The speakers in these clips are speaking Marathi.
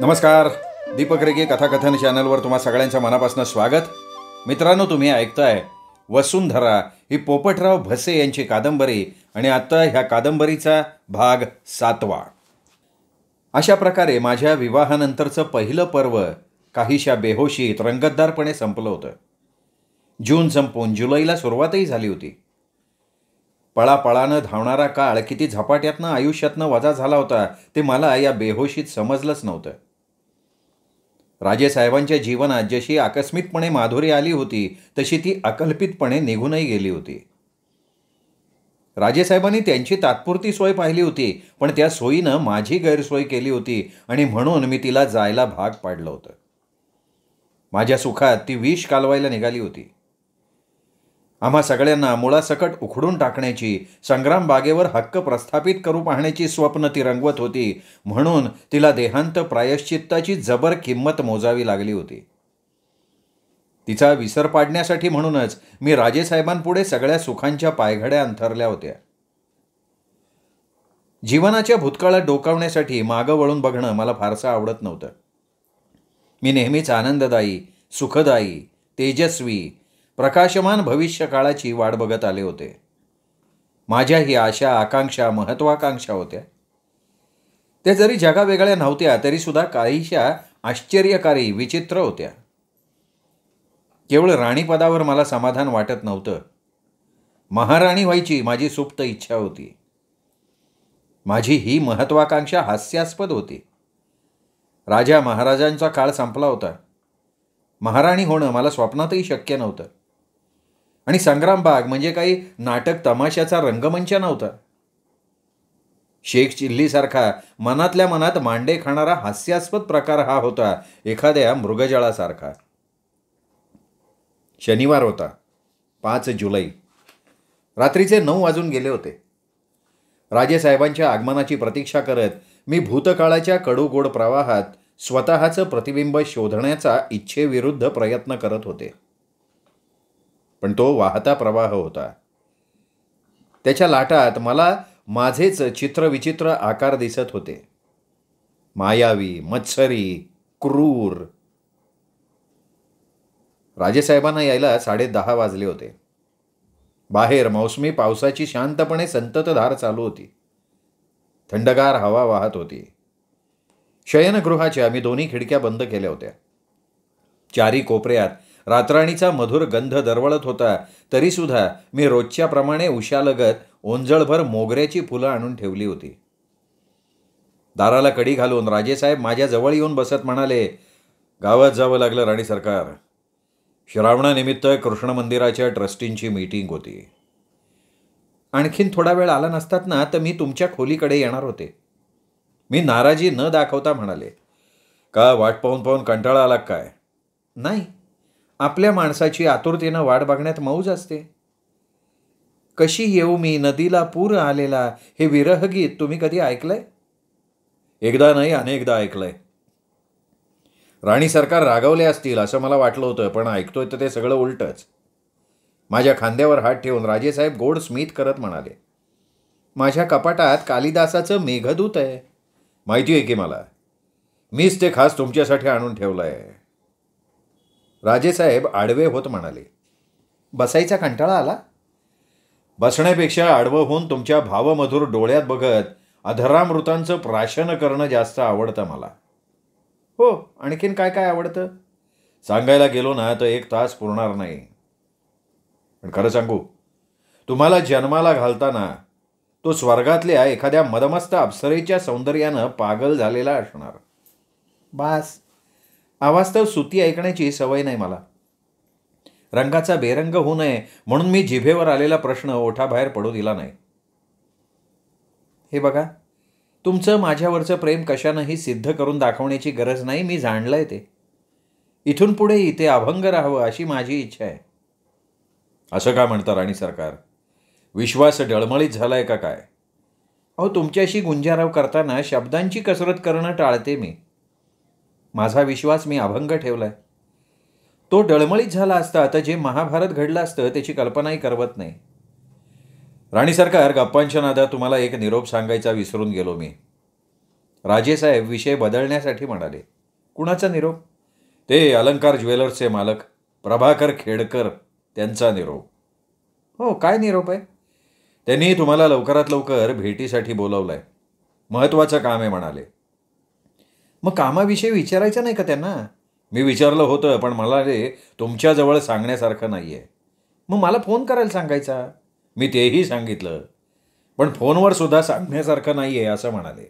नमस्कार दीपक रेगे कथाकथन चॅनलवर तुम्हा सगळ्यांच्या मनापासून स्वागत मित्रांनो तुम्ही ऐकताय वसुंधरा ही पोपटराव भसे यांची कादंबरी आणि आत्ता ह्या कादंबरीचा भाग सातवा अशा प्रकारे माझ्या विवाहानंतरचं पहिलं पर्व काहीशा बेहोशीत रंगतदारपणे संपलं होतं जून संपून जुलैला सुरुवातही झाली होती पळापळानं धावणारा काळ किती झपाट्यातनं आयुष्यातनं वजा झाला होता ते मला या बेहोशीत समजलंच नव्हतं राजेसाहेबांच्या जीवनात जशी आकस्मितपणे माधुरी आली होती तशी ती अकल्पितपणे निघूनही गेली होती राजेसाहेबांनी त्यांची तात्पुरती सोय पाहिली होती पण त्या सोयीनं माझी गैरसोय केली होती आणि म्हणून मी तिला जायला भाग पाडलं होतं माझ्या सुखात ती विष कालवायला निघाली होती आम्हा सगळ्यांना मुळासकट उखडून टाकण्याची संग्राम बागेवर हक्क प्रस्थापित करू पाहण्याची स्वप्न ती रंगवत होती म्हणून तिला देहांत प्रायश्चित्ताची जबर किंमत मोजावी लागली होती तिचा विसर पाडण्यासाठी म्हणूनच मी राजेसाहेबांपुढे सगळ्या सुखांच्या पायघड्या अंथरल्या होत्या जीवनाच्या भूतकाळात डोकावण्यासाठी मागं वळून बघणं मला फारसं आवडत नव्हतं मी नेहमीच आनंददायी सुखदायी तेजस्वी प्रकाशमान भविष्य काळाची वाट बघत आले होते माझ्या ही आशा आकांक्षा महत्त्वाकांक्षा होत्या त्या जरी जगा वेगळ्या नव्हत्या सुद्धा काहीशा आश्चर्यकारी विचित्र होत्या केवळ राणीपदावर मला समाधान वाटत नव्हतं महाराणी व्हायची माझी सुप्त इच्छा होती माझी ही महत्वाकांक्षा हास्यास्पद होती राजा महाराजांचा काळ संपला होता महाराणी होणं मला स्वप्नातही शक्य नव्हतं आणि संग्राम बाग म्हणजे काही नाटक तमाशाचा रंगमंच नव्हता शेख चिल्लीसारखा मनातल्या मनात मांडे खाणारा हास्यास्पद प्रकार हा होता एखाद्या मृगजळासारखा शनिवार होता पाच जुलै रात्रीचे नऊ वाजून गेले होते राजेसाहेबांच्या आगमनाची प्रतीक्षा करत मी भूतकाळाच्या कडूगोड प्रवाहात स्वतःचं प्रतिबिंब शोधण्याचा इच्छेविरुद्ध प्रयत्न करत होते पण तो वाहता प्रवाह होता त्याच्या लाटात मला माझेच चित्रविचित्र आकार दिसत होते मायावी मत्सरी क्रूर राजेसाहेबांना यायला साडे दहा वाजले होते बाहेर मौसमी पावसाची शांतपणे संततधार चालू होती थंडगार हवा वाहत होती शयनगृहाच्या मी दोन्ही खिडक्या बंद केल्या होत्या चारी कोपऱ्यात रातराणीचा मधुर गंध दरवळत होता तरीसुद्धा मी रोजच्याप्रमाणे उशालगत ओंजळभर मोगऱ्याची फुलं आणून ठेवली होती दाराला कडी घालून राजेसाहेब माझ्या जवळ येऊन बसत म्हणाले गावात जावं लागलं राणी सरकार श्रावणानिमित्त कृष्ण मंदिराच्या ट्रस्टींची मीटिंग होती आणखीन थोडा वेळ आला नसतात ना तर मी तुमच्या खोलीकडे येणार होते मी नाराजी न दाखवता म्हणाले का वाट पाहून पाहून कंटाळा आला काय नाही आपल्या माणसाची आतुरतेनं वाट बघण्यात मौज असते कशी येऊ मी नदीला पूर आलेला हे विरहगीत तुम्ही कधी ऐकलंय एकदा नाही अनेकदा ऐकलंय राणी सरकार रागवले असतील असं मला वाटलं होतं पण ऐकतोय तर ते सगळं उलटच माझ्या खांद्यावर हात ठेवून राजेसाहेब गोड स्मित करत म्हणाले माझ्या कपाटात कालिदासाचं मेघदूत आहे माहिती आहे की मला मीच ते खास तुमच्यासाठी आणून ठेवलं आहे राजेसाहेब आडवे होत म्हणाले बसायचा कंटाळा आला बसण्यापेक्षा आडवं होऊन तुमच्या भावमधुर डोळ्यात बघत अधरामृतांचं प्राशन करणं जास्त आवडतं मला हो आणखीन काय काय आवडतं सांगायला गेलो ना तर एक तास पुरणार नाही पण खरं सांगू तुम्हाला जन्माला घालताना तो स्वर्गातल्या एखाद्या मदमस्त अप्सरेच्या सौंदर्यानं पागल झालेला असणार बास अवास्तव सुती ऐकण्याची सवय नाही मला रंगाचा बेरंग होऊ नये म्हणून मी जिभेवर आलेला प्रश्न ओठाबाहेर पडू दिला नाही हे बघा तुमचं माझ्यावरचं प्रेम कशानंही सिद्ध करून दाखवण्याची गरज नाही मी जाणलंय ते इथून पुढे इथे अभंग राहावं अशी माझी इच्छा आहे असं का म्हणतं राणी सरकार विश्वास डळमळीत झालाय का काय अहो तुमच्याशी गुंजाराव करताना शब्दांची कसरत करणं टाळते मी माझा विश्वास मी अभंग ठेवला आहे तो डळमळीत झाला असता तर जे महाभारत घडलं असतं त्याची कल्पनाही करवत नाही राणी सरकार गप्पांच्या नादात तुम्हाला एक निरोप सांगायचा विसरून गेलो मी राजेसाहेब विषय बदलण्यासाठी म्हणाले कुणाचा निरोप ते अलंकार ज्वेलर्सचे मालक प्रभाकर खेडकर त्यांचा निरोप हो काय निरोप आहे त्यांनी तुम्हाला लवकरात लवकर भेटीसाठी बोलवलं आहे महत्त्वाचं काम आहे म्हणाले मग कामाविषयी विचारायचं नाही का त्यांना मी विचारलं होतं पण मला रे तुमच्याजवळ सांगण्यासारखं नाही आहे मग मला फोन करायला सांगायचा मी तेही सांगितलं पण फोनवर सुद्धा सांगण्यासारखं नाही आहे असं म्हणाले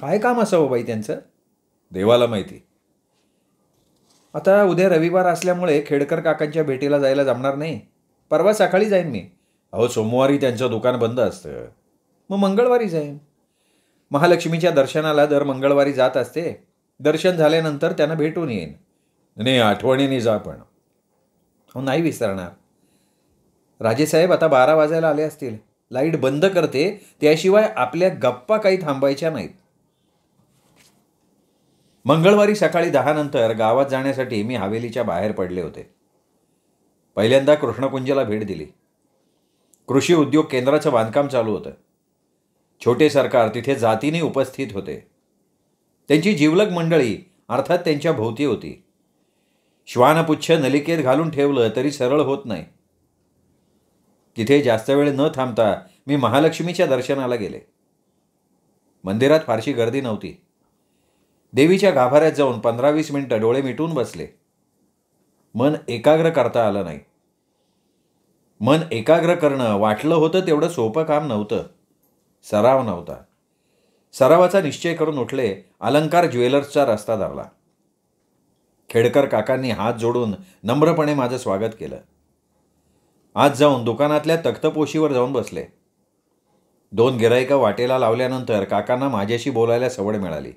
काय काम असावं बाई त्यांचं देवाला माहिती आता उद्या रविवार असल्यामुळे खेडकर काकांच्या भेटीला जायला जमणार नाही परवा सकाळी जाईन मी अहो सोमवारी त्यांचं दुकान बंद असतं मग मंगळवारी जाईन महालक्ष्मीच्या दर्शनाला दर मंगळवारी जात असते दर्शन झाल्यानंतर त्यांना भेटून येईन नाही आठवणीने जा पण हो नाही विसरणार राजेसाहेब आता बारा वाजायला आले असतील लाईट बंद करते त्याशिवाय आपल्या गप्पा काही थांबायच्या नाहीत मंगळवारी सकाळी दहानंतर गावात जाण्यासाठी मी हवेलीच्या बाहेर पडले होते पहिल्यांदा कृष्णकुंजला भेट दिली कृषी उद्योग केंद्राचं बांधकाम चालू होतं छोटे सरकार तिथे जातीने उपस्थित होते त्यांची जीवलग मंडळी अर्थात त्यांच्या भोवती होती श्वानपुच्छ नलिकेत घालून ठेवलं तरी सरळ होत नाही तिथे जास्त वेळ न थांबता मी महालक्ष्मीच्या दर्शनाला गेले मंदिरात फारशी गर्दी नव्हती देवीच्या गाभाऱ्यात जाऊन पंधरा वीस मिनटं डोळे मिटून बसले मन एकाग्र करता आलं नाही मन एकाग्र करणं वाटलं होतं तेवढं सोपं काम नव्हतं सराव नव्हता सरावाचा निश्चय करून उठले अलंकार ज्वेलर्सचा रस्ता धरला खेडकर काकांनी हात जोडून नम्रपणे माझं स्वागत केलं आज जाऊन दुकानातल्या तख्तपोशीवर जाऊन बसले दोन गिरायका वाटेला लावल्यानंतर काकांना माझ्याशी बोलायला सवड मिळाली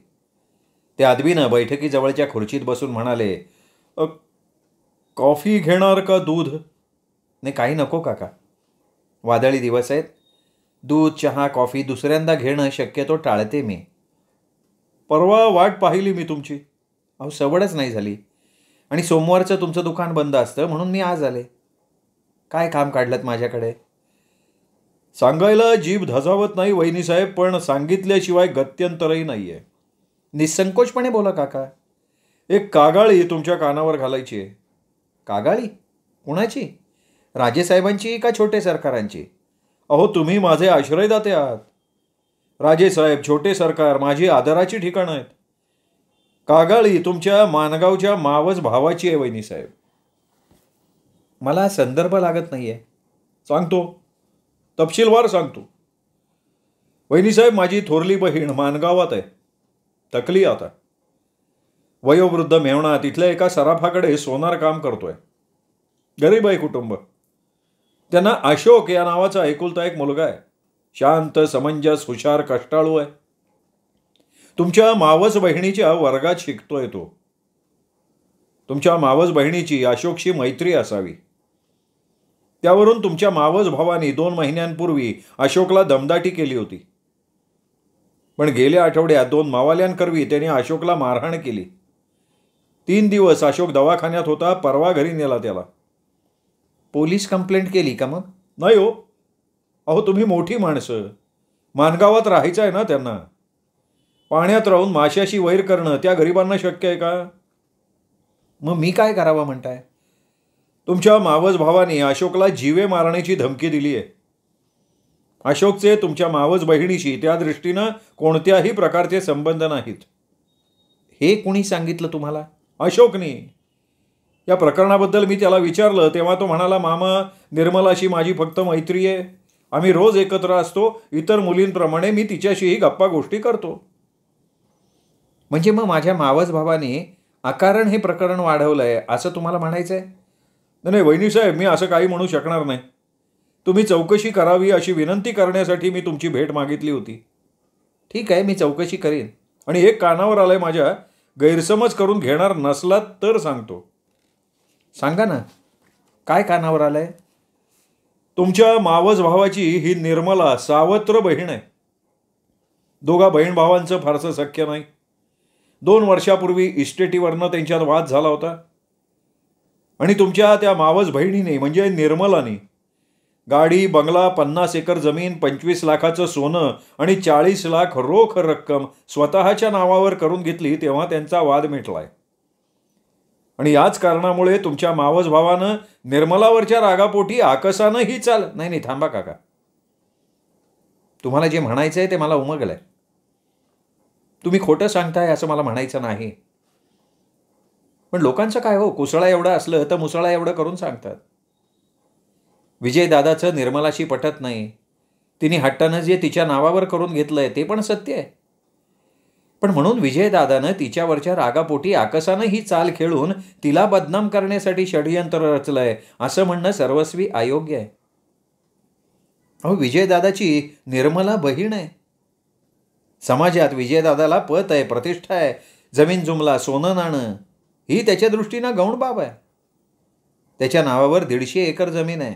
ते आदवीनं बैठकीजवळच्या खुर्चीत बसून म्हणाले कॉफी घेणार का दूध नाही काही नको काका वादळी दिवस आहेत दूध चहा कॉफी दुसऱ्यांदा घेणं शक्यतो टाळते मी परवा वाट पाहिली मी तुमची अहो सवडच नाही झाली आणि सोमवारचं तुमचं दुकान बंद असतं म्हणून मी आज आले काय काम काढलं माझ्याकडे सांगायला जीभ धजावत नाही साहेब पण सांगितल्याशिवाय गत्यंतरही नाही आहे निसंकोचपणे बोला काका एक कागाळी तुमच्या कानावर घालायची आहे कागाळी कुणाची राजेसाहेबांची का छोटे सरकारांची अहो तुम्ही माझे आश्रयदाते आहात राजेसाहेब छोटे सरकार माझी आदराची ठिकाणं आहेत कागाळी तुमच्या मानगावच्या मावज भावाची आहे साहेब मला संदर्भ लागत नाही आहे सांगतो तपशीलवार सांगतो साहेब माझी थोरली बहीण मानगावात आहे तकली आता वयोवृद्ध मेवणा तिथल्या एका सराफाकडे सोनार काम करतोय गरीब आहे कुटुंब त्यांना अशोक या नावाचा ऐकुलता एक मुलगा आहे शांत समंजस हुशार कष्टाळू आहे तुमच्या मावस बहिणीच्या वर्गात शिकतोय तो तुमच्या मावस बहिणीची अशोकशी मैत्री असावी त्यावरून तुमच्या मावस भावानी दोन महिन्यांपूर्वी अशोकला दमदाटी केली होती पण गेल्या आठवड्यात दोन मावाल्यांकरवी त्याने अशोकला मारहाण केली तीन दिवस अशोक दवाखान्यात होता परवा घरी नेला त्याला पोलीस कंप्लेंट केली का मग नाही हो अहो तुम्ही मोठी माणसं मानगावात राहायचं आहे ना त्यांना पाण्यात राहून माशाशी वैर करणं त्या गरिबांना शक्य आहे का मग मी काय करावं म्हणताय तुमच्या मावस भावाने अशोकला जीवे मारण्याची धमकी दिली आहे अशोकचे तुमच्या मावस बहिणीशी त्या दृष्टीनं कोणत्याही प्रकारचे संबंध नाहीत हे कोणी सांगितलं तुम्हाला अशोकने या प्रकरणाबद्दल मी त्याला विचारलं तेव्हा तो म्हणाला मामा निर्मलाशी माझी फक्त मैत्री आहे आम्ही रोज एकत्र असतो इतर मुलींप्रमाणे मी तिच्याशीही गप्पा गोष्टी करतो म्हणजे मग माझ्या मावस भावाने अकारण हे प्रकरण वाढवलं आहे असं तुम्हाला म्हणायचं आहे नाही वहिनी साहेब मी असं काही म्हणू शकणार नाही तुम्ही चौकशी करावी अशी विनंती करण्यासाठी मी तुमची भेट मागितली होती ठीक आहे मी चौकशी करेन आणि एक कानावर आलं आहे माझ्या गैरसमज करून घेणार नसलात तर सांगतो सांगा ना काय कानावर आलंय तुमच्या मावस भावाची ही निर्मला सावत्र बहीण आहे दोघा बहीण भावांचं फारसं शक्य नाही दोन वर्षापूर्वी इस्टेटीवरनं त्यांच्यात वाद झाला होता आणि तुमच्या त्या मावस बहिणीने म्हणजे निर्मलाने गाडी बंगला पन्नास एकर जमीन पंचवीस लाखाचं सोनं आणि चाळीस लाख रोख रक्कम स्वतःच्या नावावर करून घेतली तेव्हा त्यांचा वाद मिटलाय आणि याच कारणामुळे तुमच्या मावस भावानं निर्मलावरच्या रागापोटी आकसानंही चाल नाही नाही थांबा काका तुम्हाला जे म्हणायचं आहे ते मला उमगलं आहे तुम्ही खोटं सांगताय असं मला म्हणायचं नाही पण लोकांचं काय हो कुसळा एवढं असलं तर मुसळा एवढं करून सांगतात विजयदादाचं निर्मलाशी पटत नाही तिने हट्टानं जे तिच्या नावावर करून घेतलं ते पण सत्य आहे पण म्हणून विजयदादानं तिच्यावरच्या रागापोटी आकसानं ही चाल खेळून तिला बदनाम करण्यासाठी षडयंत्र रचलंय असं म्हणणं सर्वस्वी अयोग्य आहे अहो विजयदादाची निर्मला बहीण आहे समाजात विजयदादाला पत आहे प्रतिष्ठा आहे जमीन जुमला सोनं नाणं ही त्याच्या दृष्टीनं गौण बाब आहे त्याच्या नावावर दीडशे एकर जमीन आहे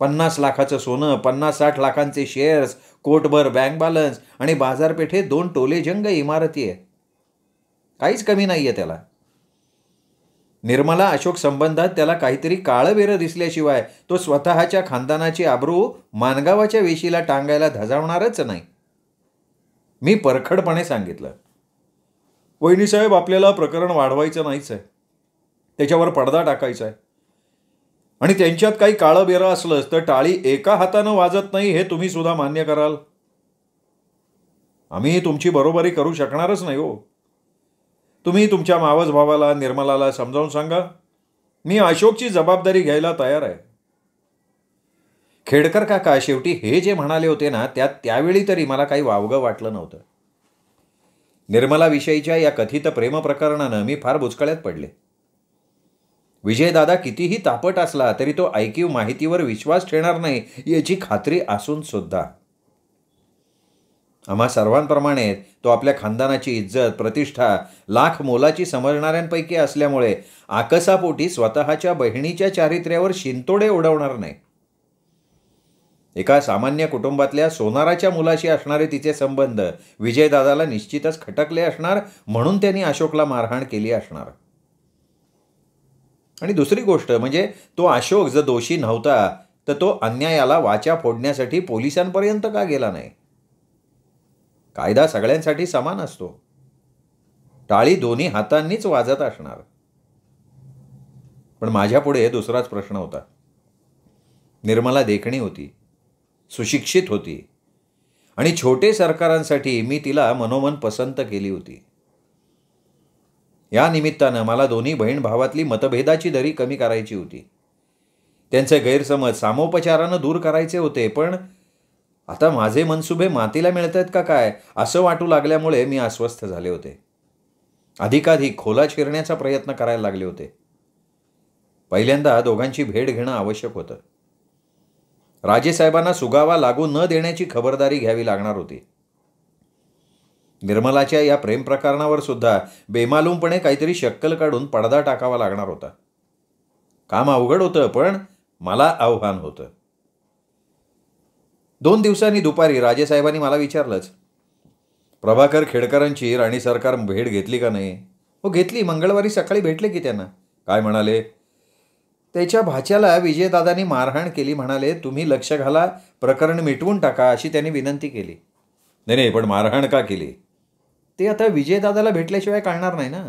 पन्नास लाखाचं सोनं पन्नास साठ लाखांचे शेअर्स कोटभर बँक बॅलन्स आणि बाजारपेठेत दोन टोलेजंग इमारती आहे काहीच कमी नाही आहे त्याला निर्मला अशोक संबंधात त्याला काहीतरी काळवेरं दिसल्याशिवाय तो स्वतःच्या खानदानाची आबरू मानगावाच्या वेशीला टांगायला धजावणारच नाही मी परखडपणे सांगितलं वहिनीसाहेब आपल्याला प्रकरण वाढवायचं नाहीच आहे त्याच्यावर पडदा टाकायचा आहे आणि त्यांच्यात काही काळं बेरं असलंच तर टाळी एका हातानं वाजत नाही हे तुम्ही सुद्धा मान्य कराल आम्ही तुमची बरोबरी करू शकणारच नाही हो तुम्ही तुमच्या मावस भावाला निर्मलाला समजावून सांगा मी अशोकची जबाबदारी घ्यायला तयार आहे खेडकर काका शेवटी हे जे म्हणाले होते ना त्यात त्यावेळी तरी मला काही वावगं वाटलं नव्हतं निर्मलाविषयीच्या या कथित प्रेमप्रकरणानं मी फार बुचकळ्यात पडले विजयदादा कितीही तापट असला तरी तो ऐकीव माहितीवर विश्वास ठेवणार नाही याची खात्री असून सुद्धा आम्हा सर्वांप्रमाणे तो आपल्या खानदानाची इज्जत प्रतिष्ठा लाख मोलाची समजणाऱ्यांपैकी असल्यामुळे आकसापोटी स्वतःच्या बहिणीच्या चारित्र्यावर शिंतोडे उडवणार नाही एका सामान्य कुटुंबातल्या सोनाराच्या मुलाशी असणारे तिचे संबंध विजयदादाला निश्चितच खटकले असणार म्हणून त्यांनी अशोकला मारहाण केली असणार आणि दुसरी गोष्ट म्हणजे तो अशोक जर दोषी नव्हता तर तो अन्यायाला वाचा फोडण्यासाठी पोलिसांपर्यंत का गेला नाही कायदा सगळ्यांसाठी समान असतो टाळी दोन्ही हातांनीच वाजत असणार पण माझ्यापुढे दुसराच प्रश्न होता निर्मला देखणी होती सुशिक्षित होती आणि छोटे सरकारांसाठी मी तिला मनोमन पसंत केली होती या निमित्तानं मला दोन्ही बहीण भावातली मतभेदाची दरी कमी करायची होती त्यांचे गैरसमज सामोपचारानं दूर करायचे होते पण आता माझे मनसुबे मातीला मिळत आहेत का काय असं वाटू लागल्यामुळे मी अस्वस्थ झाले होते अधिकाधिक खोला चिरण्याचा प्रयत्न करायला लागले होते पहिल्यांदा दोघांची भेट घेणं आवश्यक होतं राजेसाहेबांना सुगावा लागू न देण्याची खबरदारी घ्यावी लागणार होती निर्मलाच्या या प्रेमप्रकरणावर सुद्धा बेमालूमपणे काहीतरी शक्कल काढून पडदा टाकावा लागणार होता काम अवघड होतं पण मला आव्हान होतं दोन दिवसांनी दुपारी राजेसाहेबांनी मला विचारलंच प्रभाकर खेडकरांची राणी सरकार भेट घेतली का नाही हो घेतली मंगळवारी सकाळी भेटले की त्यांना काय म्हणाले त्याच्या भाच्याला विजयदादांनी मारहाण केली म्हणाले तुम्ही लक्ष घाला प्रकरण मिटवून टाका अशी त्यांनी विनंती केली नाही नाही पण मारहाण का केली ते आता विजयदादाला भेटल्याशिवाय कळणार नाही ना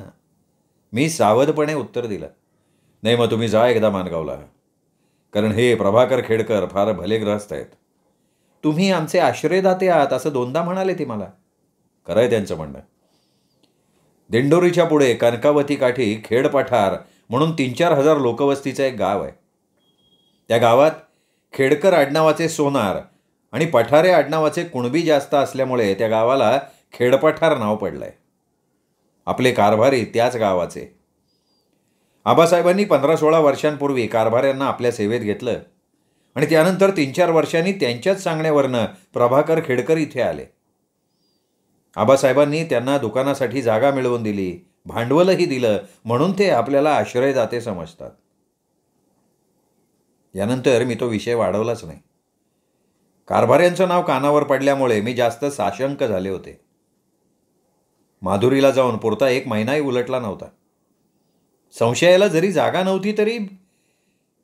मी सावधपणे उत्तर दिलं नाही मग तुम्ही जा एकदा मानगावला कारण हे प्रभाकर खेडकर फार भलेग्रस्त आहेत तुम्ही आमचे आश्रयदाते आहात असं दोनदा म्हणाले ती मला खरंय त्यांचं म्हणणं दिंडोरीच्या पुढे कनकावती काठी खेड पठार म्हणून तीन चार हजार लोकवस्तीचं एक गाव आहे त्या गावात खेडकर आडनावाचे सोनार आणि पठारे आडनावाचे कुणबी जास्त असल्यामुळे त्या गावाला खेडपठार नाव पडलं आहे आपले कारभारी त्याच गावाचे आबासाहेबांनी पंधरा सोळा वर्षांपूर्वी कारभाऱ्यांना आपल्या सेवेत घेतलं आणि त्यानंतर तीन चार वर्षांनी त्यांच्याच सांगण्यावरनं प्रभाकर खेडकर इथे आले आबासाहेबांनी त्यांना दुकानासाठी जागा मिळवून दिली भांडवलही दिलं म्हणून ते आपल्याला आश्रय जाते समजतात यानंतर मी तो विषय वाढवलाच नाही कारभाऱ्यांचं नाव कानावर पडल्यामुळे मी जास्त साशंक झाले होते माधुरीला जाऊन पुरता एक महिनाही उलटला नव्हता संशयाला जरी जागा नव्हती तरी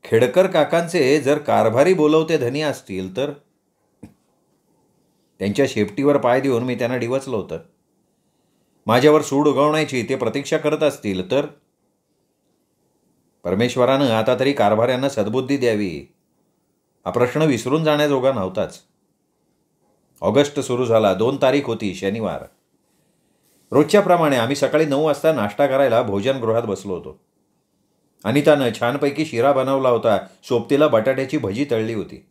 खेडकर काकांचे जर कारभारी बोलवते धनी असतील तर त्यांच्या शेपटीवर पाय देऊन मी त्यांना डिवचलं होतं माझ्यावर सूड उगवण्याची ते प्रतीक्षा करत असतील तर परमेश्वरानं आता तरी कारभाऱ्यांना सद्बुद्धी द्यावी हा प्रश्न विसरून जाण्याजोगा नव्हताच ऑगस्ट सुरू झाला दोन तारीख होती शनिवार रोजच्याप्रमाणे आम्ही सकाळी नऊ वाजता नाश्ता करायला भोजनगृहात बसलो होतो अनितानं छानपैकी शिरा बनवला होता सोबतीला बटाट्याची भजी तळली होती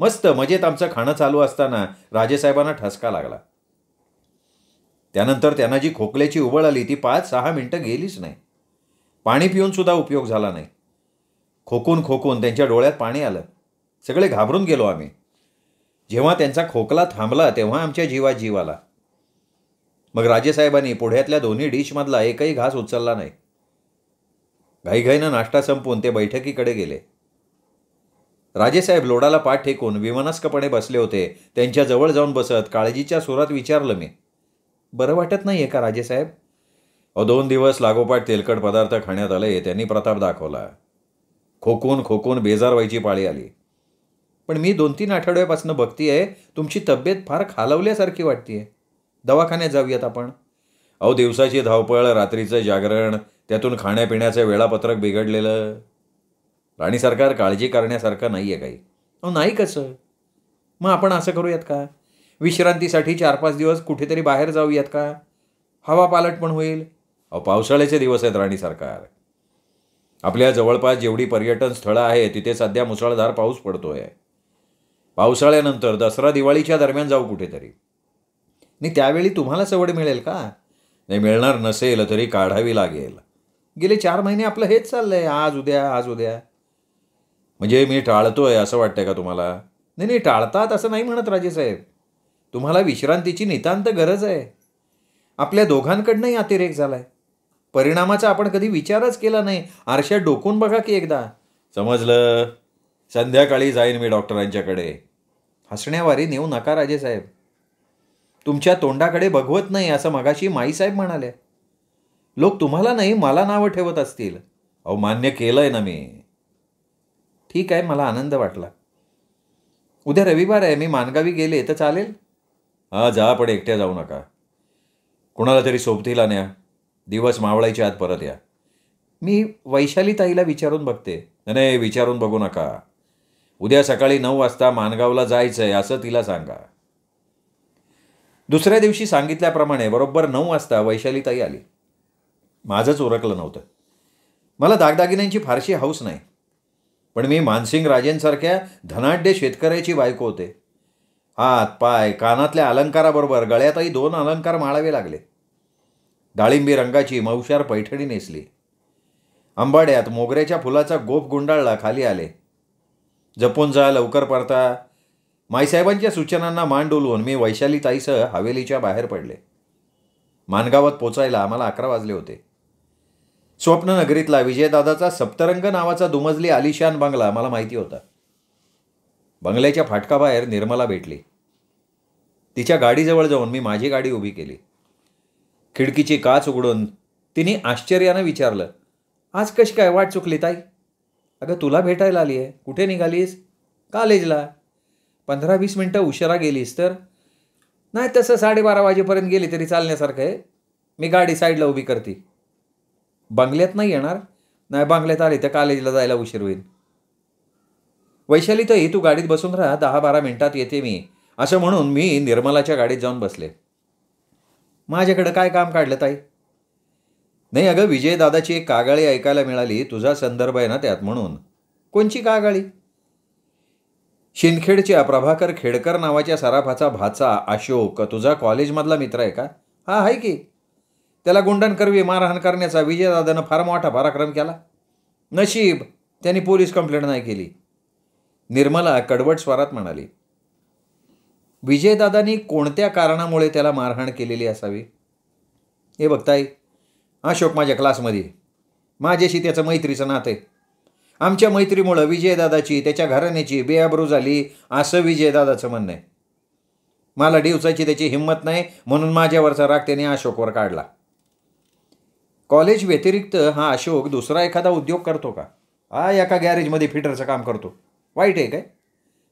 मस्त मजेत आमचं खाणं चालू असताना राजेसाहेबांना ठसका लागला त्यानंतर त्यांना जी खोकल्याची उबळ आली ती पाच सहा मिनटं गेलीच नाही पाणी पिऊन सुद्धा उपयोग झाला नाही खोकून खोकून त्यांच्या डोळ्यात पाणी आलं सगळे घाबरून गेलो आम्ही जेव्हा त्यांचा खोकला थांबला तेव्हा आमच्या जीवात जीव आला मग राजेसाहेबांनी पुढ्यातल्या दोन्ही डिशमधला एकही घास उचलला नाही घाईघाईनं नाश्ता संपवून ते बैठकीकडे गेले राजेसाहेब लोडाला पाठ ठेकून विमनस्कपणे बसले होते त्यांच्या जवळ जाऊन बसत काळजीच्या सुरात विचारलं मी बरं वाटत नाही आहे का राजेसाहेब अ दोन दिवस लागोपाठ तेलकट पदार्थ खाण्यात आले त्यांनी प्रताप दाखवला खोकून खोकून बेजार व्हायची पाळी आली पण मी दोन तीन आठवड्यापासून आहे तुमची तब्येत फार खालवल्यासारखी आहे दवाखान्यात जाऊयात आपण अहो दिवसाची धावपळ रात्रीचं जागरण त्यातून खाण्यापिण्याचं वेळापत्रक बिघडलेलं राणी सरकार काळजी करण्यासारखं नाही आहे काही अहो नाही कसं मग आपण असं करूयात का विश्रांतीसाठी चार पाच दिवस कुठेतरी बाहेर जाऊयात का हवा पालट पण होईल अहो पावसाळ्याचे दिवस आहेत राणी सरकार आपल्या जवळपास जेवढी पर्यटन स्थळं आहेत तिथे सध्या मुसळधार पाऊस पडतो पावसाळ्यानंतर दसरा दिवाळीच्या दरम्यान जाऊ कुठेतरी नाही त्यावेळी तुम्हाला सवड मिळेल का नाही मिळणार नसेल तरी काढावी लागेल गेले चार महिने आपलं हेच चाललं आहे आज उद्या आज उद्या म्हणजे मी टाळतो आहे असं वाटतं का तुम्हाला नाही नाही टाळतात असं नाही म्हणत राजेसाहेब तुम्हाला विश्रांतीची नितांत गरज आहे आपल्या दोघांकडनंही अतिरेक झाला आहे परिणामाचा आपण कधी विचारच केला नाही आरशात डोकून बघा की एकदा समजलं संध्याकाळी जाईन मी डॉक्टरांच्याकडे हसण्यावारी नेऊ नका राजेसाहेब तुमच्या तोंडाकडे बघवत नाही असं मगाशी माईसाहेब म्हणाले लोक तुम्हाला नाही मला नावं ठेवत असतील अहो मान्य केलंय ना मी ठीक आहे मला आनंद वाटला उद्या रविवार आहे मी मानगावी गेले तर चालेल हां जा पण एकट्या जाऊ नका कुणाला तरी सोबतीला न्या दिवस मावळायच्या आत परत या मी वैशाली ताईला विचारून बघते नाही विचारून बघू नका उद्या सकाळी नऊ वाजता मानगावला जायचं आहे असं तिला सांगा दुसऱ्या दिवशी सांगितल्याप्रमाणे बरोबर नऊ वाजता ताई आली माझंच ओरकलं नव्हतं मला दागदागिन्यांची फारशी हौस नाही पण मी मानसिंग राजेंसारख्या धनाढ्य शेतकऱ्याची बायको होते हात पाय कानातल्या अलंकाराबरोबर गळ्यातही दोन अलंकार माळावे लागले डाळिंबी रंगाची मऊशार पैठणी नेसली अंबाड्यात मोगऱ्याच्या फुलाचा गोप गुंडाळला खाली आले जपून जा लवकर परता माईसाहेबांच्या सूचनांना मान डोलवून मी वैशाली ताईसह हवेलीच्या बाहेर पडले मानगावात पोचायला आम्हाला अकरा वाजले होते स्वप्ननगरीतला विजयदादाचा सप्तरंग नावाचा दुमजली आलिशान बंगला मला माहिती होता बंगल्याच्या फाटकाबाहेर निर्मला भेटली तिच्या गाडीजवळ जाऊन मी माझी गाडी उभी केली खिडकीची काच उघडून तिने आश्चर्यानं विचारलं आज कशी काय वाट चुकली ताई अगं तुला भेटायला आली आहे कुठे निघालीस कॉलेजला पंधरा वीस मिनटं उशिरा गेलीस तर नाही तसं साडेबारा वाजेपर्यंत गेली तरी चालण्यासारखं आहे मी गाडी साईडला उभी करते बंगल्यात नाही येणार नाही बंगल्यात आले तर कॉलेजला जायला उशीर होईल वैशाली ये तू गाडीत बसून राहा दहा बारा मिनटात येते मी असं म्हणून मी निर्मलाच्या गाडीत जाऊन बसले माझ्याकडं काय काम काढलं ताई नाही अगं विजयदादाची एक कागाळी ऐकायला मिळाली तुझा संदर्भ आहे ना त्यात म्हणून कोणची कागाळी शिंदखेडच्या प्रभाकर खेडकर नावाच्या सराफाचा भाचा अशोक तुझा कॉलेजमधला मित्र आहे का हा आहे की त्याला करवी मारहाण करण्याचा विजयदादानं फार मोठा पराक्रम केला नशीब त्यांनी पोलीस कंप्लेंट नाही केली निर्मला कडवट स्वरात म्हणाली विजयदादानी कोणत्या कारणामुळे त्याला मारहाण केलेली असावी हे बघताय अशोक माझ्या क्लासमध्ये माझ्याशी त्याचं मैत्रीचं नातं आहे आमच्या मैत्रीमुळं विजयदादाची त्याच्या घराण्याची बेआबरू झाली असं विजयदादाचं म्हणणं आहे मला डिवचायची त्याची हिंमत नाही म्हणून माझ्यावरचा राग त्याने अशोकवर काढला कॉलेज व्यतिरिक्त हा अशोक दुसरा एखादा उद्योग करतो का हा एका गॅरेजमध्ये फिटरचं काम करतो वाईट आहे काय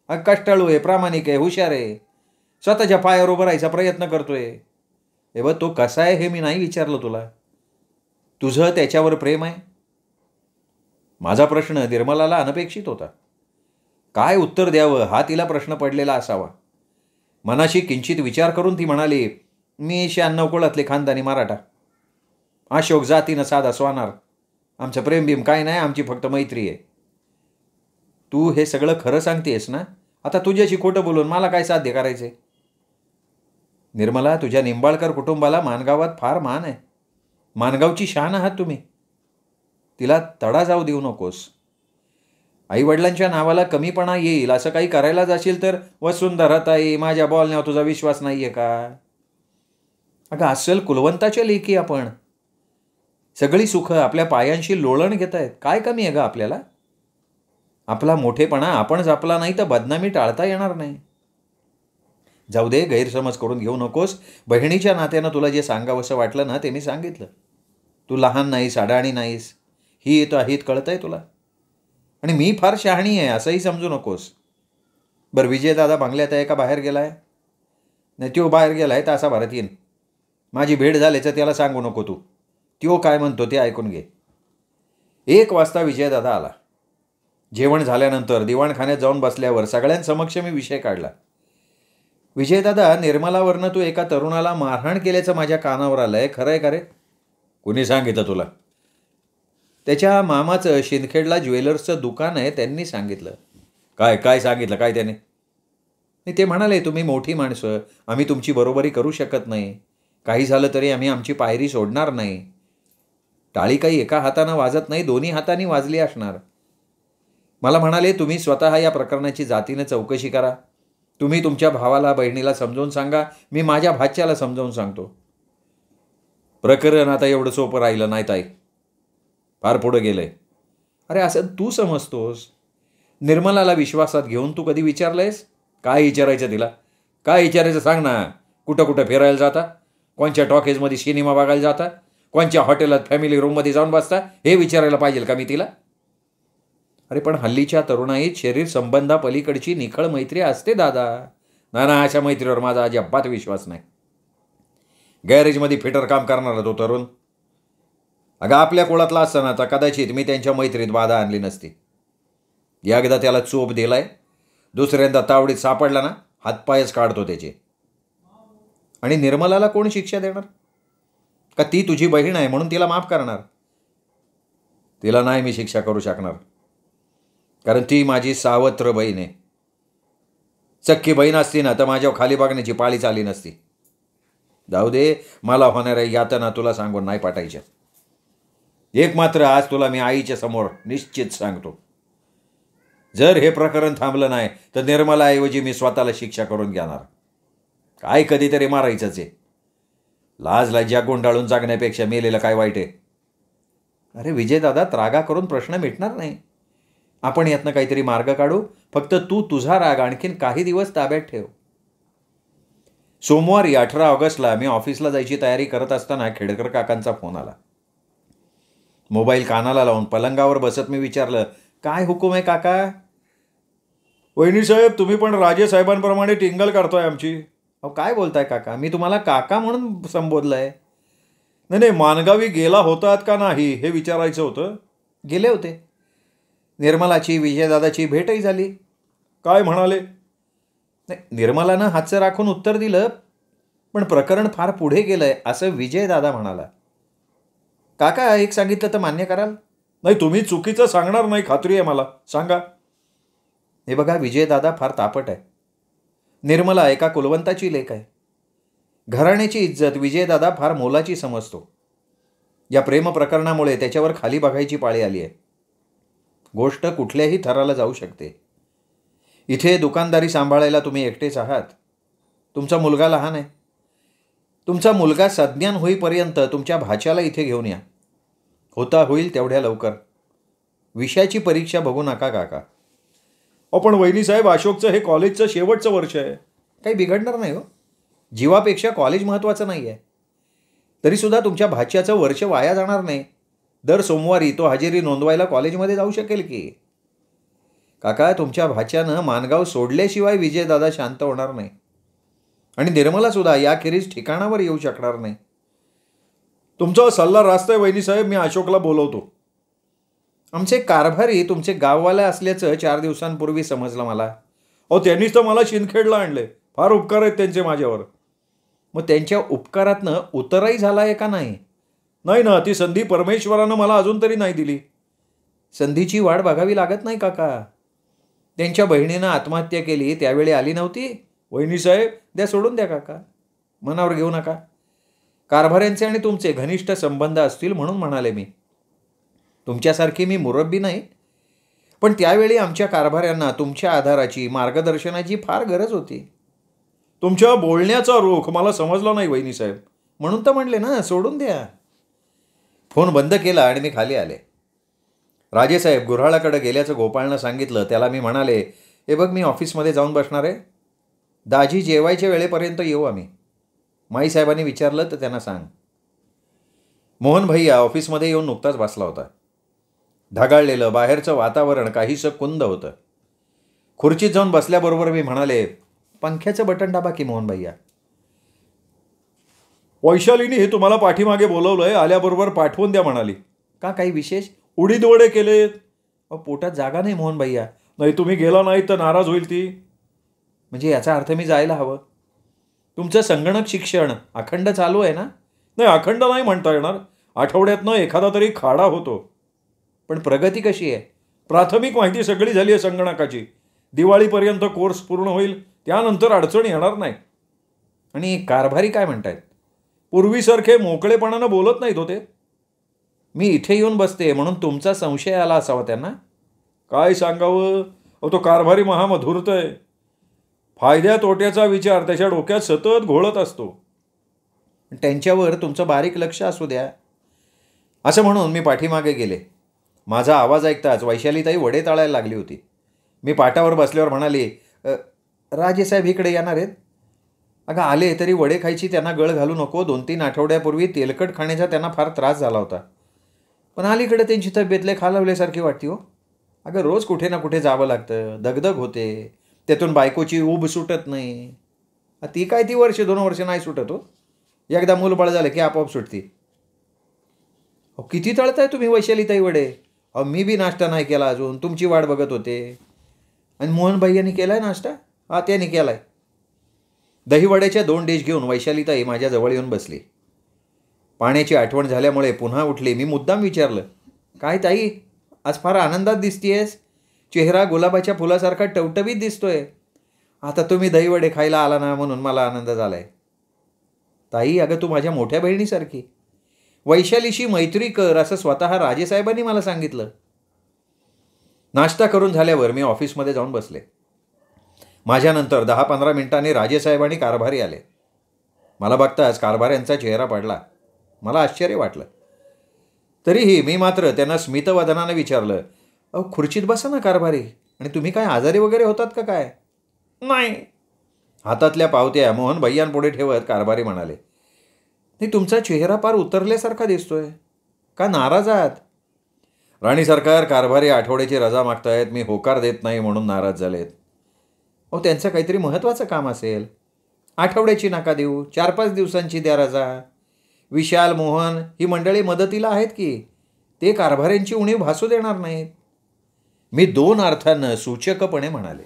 हा कष्टाळू आहे प्रामाणिक आहे हुशार आहे स्वतःच्या पायावर उभं राहायचा प्रयत्न करतोय हे बघ तो कसा आहे हे मी नाही विचारलं तुला तुझं त्याच्यावर प्रेम आहे माझा प्रश्न निर्मलाला अनपेक्षित होता काय उत्तर द्यावं हा तिला प्रश्न पडलेला असावा मनाशी किंचित विचार करून ती म्हणाली मी शहाण्णव कुळातले खानदानी मराठा अशोक जातीनं साध स्वानार आमचं प्रेमबिम काय नाही आमची फक्त मैत्री आहे तू हे सगळं खरं सांगतेस ना आता तुझ्याशी खोटं बोलून मला काय साध्य करायचे निर्मला तुझ्या निंबाळकर कुटुंबाला मानगावात फार मान आहे मानगावची शान आहात तुम्ही तिला तडा जाऊ देऊ नकोस आईवडिलांच्या नावाला कमीपणा येईल असं काही करायला जाशील तर ताई माझ्या बॉलण्यावर तुझा विश्वास नाही आहे का अगं असल कुलवंताच्या लेखी आपण सगळी सुख आपल्या पायांशी लोळण घेत आहेत काय कमी आहे गं आपल्याला आपला मोठेपणा आपण जपला नाही तर बदनामी टाळता येणार नाही जाऊ दे गैरसमज करून घेऊ नकोस बहिणीच्या नात्यानं तुला जे सांगावंसं वाटलं ना ते मी सांगितलं तू लहान नाहीस अडाणी नाहीस ही येतो हीत कळतं आहे तुला आणि मी फार शहाणी आहे असंही समजू नकोस बरं विजयदादा बांगल्यात आहे का बाहेर गेला आहे नाही तो बाहेर गेला आहे तर असा भारत येईन माझी भेट झाल्याचं त्याला सांगू नको तू तो काय म्हणतो ते ऐकून घे एक वाजता विजयदादा आला जेवण झाल्यानंतर दिवाणखान्यात जाऊन बसल्यावर सगळ्यांसमक्ष मी विषय काढला विजयदादा निर्मलावरनं तू एका तरुणाला मारहाण केल्याचं माझ्या कानावर आलं आहे खरं आहे का रे कुणी सांगितलं तुला त्याच्या मामाचं शिंदखेडला ज्वेलर्सचं दुकान आहे त्यांनी सांगितलं काय काय सांगितलं काय त्याने नाही ते म्हणाले तुम्ही मोठी माणसं आम्ही तुमची बरोबरी करू शकत नाही काही झालं तरी आम्ही आमची पायरी सोडणार नाही टाळी काही एका हातानं वाजत नाही दोन्ही हातांनी वाजली असणार मला म्हणाले तुम्ही स्वतः या प्रकरणाची जातीनं चौकशी करा तुम्ही तुमच्या भावाला बहिणीला समजावून सांगा मी माझ्या भाच्याला समजावून सांगतो प्रकरण आता एवढं सोपं राहिलं नाही ताई फार पुढं गेलं आहे अरे असं तू समजतोस निर्मलाला विश्वासात घेऊन तू कधी विचारलं आहेस काय विचारायचं तिला काय विचारायचं सांग ना कुठं कुठं फिरायला जाता कोणच्या टॉकेजमध्ये सिनेमा बघायला जाता कोणच्या हॉटेलात फॅमिली रूममध्ये जाऊन बसता हे विचारायला पाहिजे का मी तिला अरे पण हल्लीच्या तरुणाईत शरीर संबंधापलीकडची निखळ मैत्री असते दादा ना ना अशा मैत्रीवर माझा अजिबात विश्वास नाही गॅरेजमध्ये फिटर काम करणारा तो तरुण अगं आपल्या कुळातला तर कदाचित मी त्यांच्या मैत्रीत बाधा आणली नसती एकदा त्याला चोप दिलाय दुसऱ्यांदा तावडीत सापडला ना हातपायच काढतो त्याचे आणि निर्मलाला कोण शिक्षा देणार का ती तुझी बहीण आहे म्हणून तिला माफ करणार तिला नाही मी शिक्षा करू शकणार कारण ती माझी सावत्र बहीण आहे चक्की बहीण असती ना तर माझ्या खाली बघण्याची पाळी चाली नसती जाऊ दे मला होणाऱ्या यातना तुला सांगून नाही पाठायच्या एक मात्र आज तुला मी आईच्या समोर निश्चित सांगतो जर हे प्रकरण थांबलं नाही तर निर्मलाऐवजी मी स्वतःला शिक्षा करून घेणार काय कधीतरी मारायचंच आहे लाज लाज्या गोंडाळून जागण्यापेक्षा मेलेलं काय वाईट आहे अरे विजयदादा त्रागा करून प्रश्न मिटणार नाही आपण यातनं काहीतरी मार्ग काढू फक्त तू तुझा राग आणखीन काही दिवस ताब्यात ठेव सोमवारी अठरा ऑगस्टला मी ऑफिसला जायची तयारी करत असताना खेडकर काकांचा फोन आला मोबाईल कानाला लावून पलंगावर बसत मी विचारलं काय हुकूम आहे काका वहिनी साहेब तुम्ही पण राजेसाहेबांप्रमाणे साहेबांप्रमाणे टिंगल करतोय आमची अहो काय बोलताय काका मी तुम्हाला काका म्हणून संबोधलं आहे नाही नाही मानगावी गेला होतात का नाही हे विचारायचं होतं गेले होते निर्मलाची विजयदादाची भेटही झाली काय म्हणाले नाही निर्मलानं हातचं राखून उत्तर दिलं पण प्रकरण फार पुढे गेलं आहे असं विजयदादा म्हणाला काका एक सांगितलं तर मान्य कराल नाही तुम्ही चुकीचं सांगणार नाही खात्री आहे मला सांगा हे बघा विजयदादा फार तापट आहे निर्मला एका कुलवंताची लेख आहे घराण्याची इज्जत विजयदादा फार मोलाची समजतो या प्रेम प्रकरणामुळे त्याच्यावर खाली बघायची पाळी आली आहे गोष्ट कुठल्याही थराला जाऊ शकते इथे दुकानदारी सांभाळायला तुम्ही एकटेच आहात तुमचा मुलगा लहान आहे तुमचा मुलगा सज्ञान होईपर्यंत तुमच्या भाच्याला इथे घेऊन या होता होईल तेवढ्या लवकर विषयाची परीक्षा बघू नका काका ओ पण वैनीसाहेब साहेब अशोकचं हे कॉलेजचं शेवटचं वर्ष आहे काही बिघडणार नाही हो जीवापेक्षा कॉलेज महत्त्वाचं नाही आहे तरीसुद्धा तुमच्या भाच्याचं वर्ष वाया जाणार नाही दर सोमवारी तो हजेरी नोंदवायला कॉलेजमध्ये जाऊ शकेल की काका तुमच्या भाच्यानं मानगाव सोडल्याशिवाय विजयदादा शांत होणार नाही आणि निर्मलासुद्धा याखेरीज ठिकाणावर येऊ शकणार नाही तुमचा सल्ला रास्त आहे वहिनी साहेब मी अशोकला बोलवतो आमचे कारभारी तुमचे गाववाले असल्याचं चार दिवसांपूर्वी समजलं मला अहो त्यांनीच तर मला शिनखेडला आणले फार उपकार आहेत त्यांचे माझ्यावर मग त्यांच्या उपकारातनं उतराही झाला आहे का नाही नाही ना ती संधी परमेश्वरानं मला अजून तरी नाही दिली संधीची वाढ बघावी लागत नाही काका त्यांच्या बहिणीनं आत्महत्या केली त्यावेळी आली नव्हती साहेब द्या सोडून द्या काका मनावर घेऊ नका कारभाऱ्यांचे आणि तुमचे घनिष्ठ संबंध असतील म्हणून म्हणाले मी तुमच्यासारखी मी मुरब्बी नाही पण त्यावेळी आमच्या कारभाऱ्यांना तुमच्या आधाराची मार्गदर्शनाची फार गरज होती तुमच्या बोलण्याचा रोख मला समजला नाही वहिनी साहेब म्हणून तर म्हणले ना सोडून द्या फोन बंद केला आणि मी खाली आले राजेसाहेब गुऱ्हाळाकडे गेल्याचं गोपाळनं सांगितलं त्याला मी म्हणाले हे बघ मी ऑफिसमध्ये जाऊन बसणार आहे दाजी जेवायच्या वेळेपर्यंत येऊ आम्ही माईसाहेबांनी विचारलं तर त्यांना सांग मोहन भैया ऑफिसमध्ये येऊन नुकताच बसला होता ढगाळलेलं बाहेरचं वातावरण काहीसं कुंद होतं खुर्चीत जाऊन बसल्याबरोबर मी म्हणाले पंख्याचं बटन दाबा की मोहन भैया वैशालीने हे तुम्हाला पाठीमागे बोलवलं आहे आल्याबरोबर पाठवून द्या म्हणाली का काही विशेष उडीद केले पोटात जागा नाही मोहन भैया नाही तुम्ही गेला नाही तर नाराज होईल ती म्हणजे याचा अर्थ मी जायला हवं तुमचं संगणक शिक्षण अखंड चालू आहे ना नाही अखंड नाही म्हणता येणार आठवड्यातनं एखादा तरी खाडा होतो पण प्रगती कशी आहे प्राथमिक माहिती सगळी झाली आहे संगणकाची दिवाळीपर्यंत कोर्स पूर्ण होईल त्यानंतर अडचण येणार नाही आणि कारभारी काय म्हणतायत पूर्वीसारखे मोकळेपणानं बोलत नाहीत होते मी इथे येऊन बसते म्हणून तुमचा संशय आला असावा त्यांना काय सांगावं अहो तो कारभारी महामधुरत आहे फायद्या तोट्याचा विचार त्याच्या डोक्यात सतत घोळत असतो त्यांच्यावर तुमचं बारीक लक्ष असू द्या असं म्हणून मी पाठीमागे गेले माझा आवाज ऐकताच वैशालीताई वडे ताळायला लागली होती मी पाटावर बसल्यावर म्हणाली राजेसाहेब इकडे येणार आहेत अगं आले तरी वडे खायची त्यांना गळ घालू नको दोन तीन आठवड्यापूर्वी तेलकट खाण्याचा त्यांना फार त्रास झाला होता पण अलीकडे त्यांची तब्येतले खालावल्यासारखी वाटते हो अगं रोज कुठे ना कुठे जावं लागतं दगदग होते त्यातून बायकोची ऊब सुटत नाही ती काय ती वर्ष दोन वर्ष नाही सुटत हो एकदा बळ झालं की आपोआप सुटते अहो किती तळताय तुम्ही वैशालीताई वडे अहो मी बी नाश्ता नाही केला अजून तुमची वाट बघत होते आणि मोहन यांनी केला आहे नाश्ता हा त्याने केला आहे दहीवड्याच्या दोन डिश घेऊन वैशालीताई माझ्याजवळ येऊन बसली पाण्याची आठवण झाल्यामुळे पुन्हा उठली मी मुद्दाम विचारलं काय ताई आज फार आनंदात दिसतीयस चेहरा गुलाबाच्या फुलासारखा टवटवीत दिसतोय आता तुम्ही दहीवडे खायला आला ना म्हणून मला आनंद झाला आहे ताई अगं तू माझ्या मोठ्या बहिणीसारखी वैशालीशी मैत्री कर असं स्वतः राजेसाहेबांनी मला सांगितलं नाश्ता करून झाल्यावर मी ऑफिसमध्ये जाऊन बसले माझ्यानंतर दहा पंधरा मिनिटांनी राजेसाहेबांनी आणि कारभारी आले मला बघताच कारभाऱ्यांचा चेहरा पडला मला आश्चर्य वाटलं तरीही मी मात्र त्यांना स्मितवदनानं विचारलं अहो खुर्चीत बसा ना कारभारी आणि तुम्ही काय आजारी वगैरे होतात का काय नाही हातातल्या पावत्या मोहन भैयांपुढे ठेवत कारभारी म्हणाले नाही तुमचा चेहरा पार उतरल्यासारखा दिसतोय का नाराज आहात राणी सरकार कारभारी आठवड्याची रजा मागतायत मी होकार देत नाही म्हणून नाराज झालेत अहो त्यांचं काहीतरी महत्त्वाचं काम असेल आठवड्याची नाका देऊ चार पाच दिवसांची द्या रजा विशाल मोहन ही मंडळी मदतीला आहेत की ते कारभाऱ्यांची उणीव भासू देणार नाहीत मी दोन अर्थानं सूचकपणे म्हणाले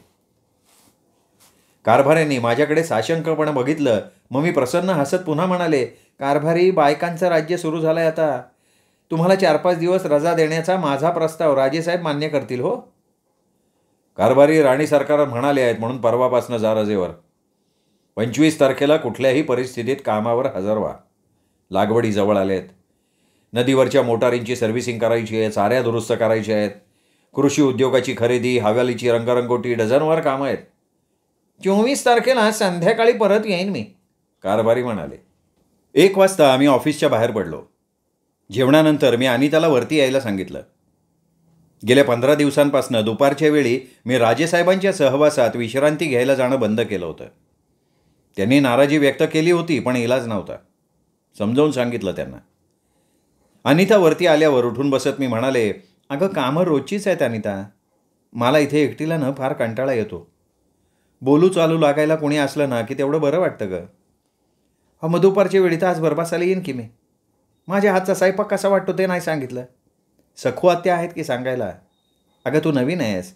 कारभाऱ्यांनी माझ्याकडे साशंकपणे बघितलं मग मी प्रसन्न हसत पुन्हा म्हणाले कारभारी बायकांचं राज्य सुरू झालंय आता तुम्हाला चार पाच दिवस रजा देण्याचा माझा प्रस्ताव राजेसाहेब मान्य करतील हो कारभारी राणी सरकार म्हणाले आहेत म्हणून परवापासनं जा रजेवर पंचवीस तारखेला कुठल्याही परिस्थितीत कामावर हजर व्हा लागवडी जवळ आल्या आहेत नदीवरच्या मोटारींची सर्व्हिसिंग करायची आहे चाऱ्या दुरुस्त करायच्या आहेत कृषी उद्योगाची खरेदी हवेलीची रंगरंगोटी डझनवार कामं आहेत चोवीस तारखेला संध्याकाळी परत येईन मी कारभारी म्हणाले एक वाजता आम्ही ऑफिसच्या बाहेर पडलो जेवणानंतर मी अनिताला वरती यायला सांगितलं गेल्या पंधरा दिवसांपासून दुपारच्या वेळी मी राजेसाहेबांच्या सहवासात विश्रांती घ्यायला जाणं बंद केलं होतं त्यांनी नाराजी व्यक्त केली होती पण इलाज नव्हता समजावून सांगितलं त्यांना अनिता वरती आल्यावर उठून बसत मी म्हणाले अगं कामं रोजचीच आहेत अनिता मला इथे एकटीला ना फार कंटाळा येतो बोलू चालू लागायला कोणी असलं ना की तेवढं बरं वाटतं ग हो मग दुपारच्या वेळी आज येईन की मी माझ्या हातचा स्वयंपाक कसा वाटतो ते नाही सांगितलं सखू आत्या आहेत की सांगायला अगं तू नवीन आहेस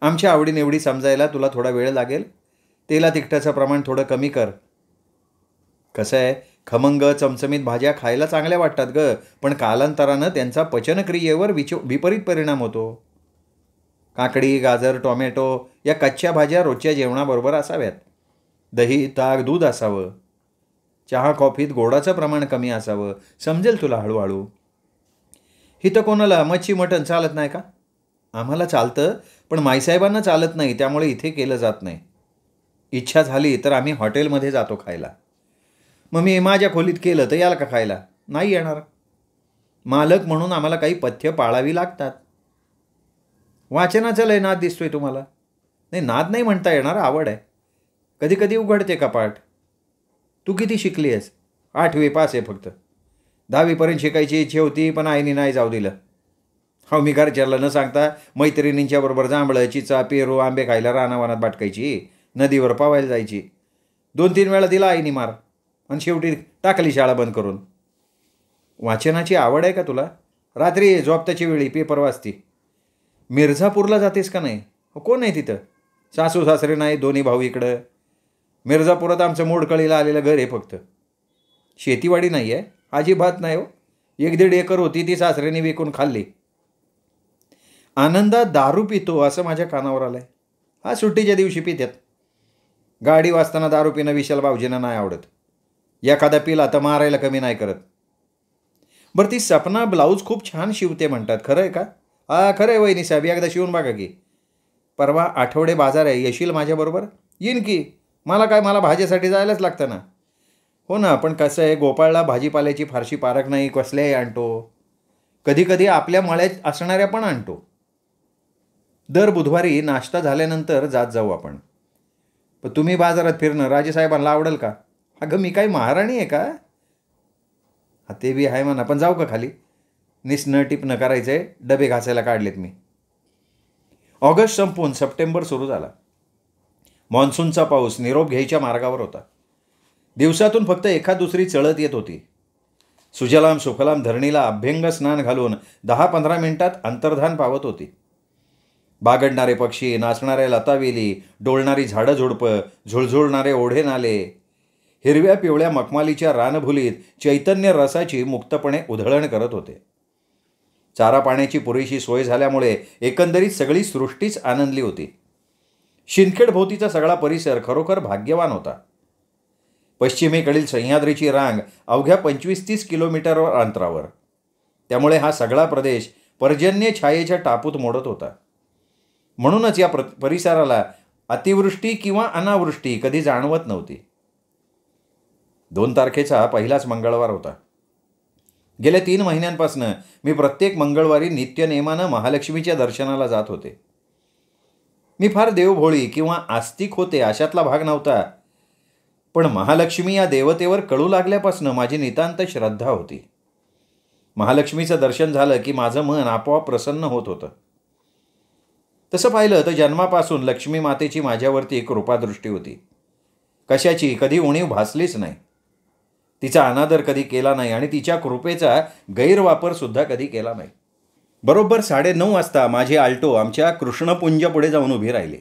आमच्या आवडीनिवडी समजायला तुला थोडा वेळ लागेल तेला तिखटाचं प्रमाण थोडं कमी कर कसं आहे खमंग चमचमीत भाज्या खायला चांगल्या वाटतात ग पण कालांतरानं त्यांचा पचनक्रियेवर विचो विपरीत परिणाम होतो काकडी गाजर टोमॅटो या कच्च्या भाज्या रोजच्या जेवणाबरोबर असाव्यात दही ताक दूध असावं चहा कॉफीत गोडाचं प्रमाण कमी असावं समजेल तुला हळूहळू हिथं कोणाला मच्छी मटण चालत नाही का आम्हाला चालतं पण माईसाहेबांना चालत नाही त्यामुळे इथे केलं जात नाही इच्छा झाली तर आम्ही हॉटेलमध्ये जातो खायला मग मी माझ्या खोलीत केलं तर याल का खायला नाही येणार मालक म्हणून आम्हाला काही पथ्य पाळावी लागतात वाचनाचं लय नाद दिसतोय तुम्हाला नाही नाद नाही म्हणता येणार आवड आहे कधी कधी उघडते का पाठ तू किती शिकली आहेस आठवी पास आहे फक्त दहावीपर्यंत शिकायची इच्छा होती पण आईने नाही जाऊ दिलं हो मी घरच्याला न सांगता मैत्रिणींच्याबरोबर जांभळं चिचा पेरू आंबे खायला रानावानात बाटकायची नदीवर पावायला जायची दोन तीन वेळा दिला आईने मार आणि शेवटी टाकली शाळा बंद करून वाचनाची आवड आहे का तुला रात्री त्याची वेळी पेपर वाचती मिर्झापूरला जातेस का नाही हो, कोण आहे तिथं सासू सासरे नाही दोन्ही भाऊ इकडं मिर्झापुरात आमचं मोडकळीला आलेलं घर आहे फक्त शेतीवाडी नाही आहे अजिबात नाही हो एक दीड एकर होती ती सासऱ्याने विकून खाल्ली आनंदात दारू पितो असं माझ्या कानावर आलं आहे हा सुट्टीच्या दिवशी पित्यात गाडी वाचताना दारू पिणं विशाल भाऊजींना नाही आवडत एखादा पिला तर मारायला कमी नाही करत बरं ती सपना ब्लाऊज खूप छान शिवते म्हणतात खरं आहे का आ खरं आहे वहिनी साहेब एकदा शिवून बघा की परवा आठवडे बाजार आहे येशील माझ्याबरोबर येईन की मला काय मला भाजीसाठी जायलाच लागतं ना हो ना पण कसं आहे गोपाळला भाजीपाल्याची फारशी पारख नाही कसल्याही आणतो कधीकधी आपल्या मळ्यात असणाऱ्या पण आणतो दर बुधवारी नाश्ता झाल्यानंतर जात जाऊ आपण पण तुम्ही बाजारात फिरणं राजेसाहेबांना आवडेल का अगं मी काही महाराणी आहे का हा ते बी आहे म्हणा पण जाऊ का खाली टिप न करायचं आहे डबे घासायला काढलेत मी ऑगस्ट संपून सप्टेंबर सुरू झाला मान्सूनचा पाऊस निरोप घ्यायच्या मार्गावर होता दिवसातून फक्त एखाद दुसरी चळत येत होती सुजलाम सुखलाम धरणीला अभ्यंग स्नान घालून दहा पंधरा मिनिटात अंतर्धान पावत होती बागडणारे पक्षी नाचणाऱ्या लतावेली डोळणारी झाडं झुडपं झुळझुळणारे ओढे नाले हिरव्या पिवळ्या मखमालीच्या रानभुलीत चैतन्य रसाची मुक्तपणे उधळण करत होते चारा पाण्याची पुरेशी सोय झाल्यामुळे एकंदरीत सगळी सृष्टीच आनंदली होती शिंदखेडभोवतीचा सगळा परिसर खरोखर भाग्यवान होता पश्चिमेकडील सह्याद्रीची रांग अवघ्या पंचवीस तीस किलोमीटरवर अंतरावर त्यामुळे हा सगळा प्रदेश पर्जन्य छायेच्या टापूत मोडत होता म्हणूनच या प्र परिसराला अतिवृष्टी किंवा अनावृष्टी कधी जाणवत नव्हती दोन तारखेचा पहिलाच मंगळवार होता गेल्या तीन महिन्यांपासून मी प्रत्येक मंगळवारी नित्यनेमानं महालक्ष्मीच्या दर्शनाला जात होते मी फार देवभोळी किंवा आस्तिक होते अशातला भाग नव्हता पण महालक्ष्मी या देवतेवर कळू लागल्यापासून माझी नितांत श्रद्धा होती महालक्ष्मीचं दर्शन झालं की माझं मन आपोआप प्रसन्न होत होतं तसं पाहिलं तर जन्मापासून लक्ष्मी मातेची माझ्यावरती कृपादृष्टी होती कशाची कधी उणीव भासलीच नाही तिचा अनादर कधी केला नाही आणि तिच्या कृपेचा गैरवापरसुद्धा कधी केला नाही बरोबर नऊ वाजता माझी आल्टो आमच्या कृष्णपुंजपुढे जाऊन उभी राहिली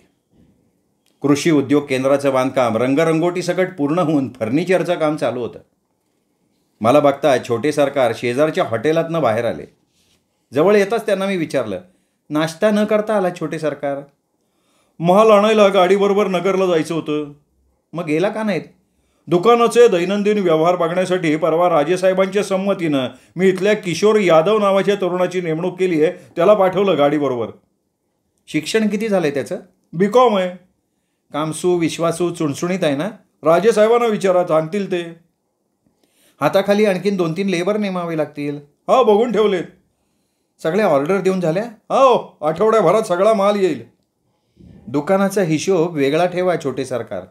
कृषी उद्योग केंद्राचं बांधकाम रंगरंगोटी सकट पूर्ण होऊन फर्निचरचं काम चालू होतं मला बघता छोटे सरकार शेजारच्या हॉटेलातनं बाहेर आले जवळ येताच त्यांना मी विचारलं नाश्ता न करता आला छोटे सरकार महाल आणायला गाडीबरोबर नगरला जायचं होतं मग गेला का नाहीत दुकानाचे दैनंदिन व्यवहार बघण्यासाठी परवा राजेसाहेबांच्या संमतीनं मी इथल्या किशोर यादव नावाच्या तरुणाची नेमणूक केली आहे त्याला पाठवलं गाडीबरोबर शिक्षण किती झालं आहे त्याचं बी कॉम आहे कामसू विश्वासू चुणचुणीत आहे ना राजेसाहेबांना विचारा सांगतील ते हाताखाली आणखीन दोन तीन लेबर नेमावे लागतील हो बघून ठेवलेत सगळ्या ऑर्डर देऊन झाल्या हो आठवड्याभरात सगळा माल येईल दुकानाचा हिशोब वेगळा ठेवा छोटे सरकार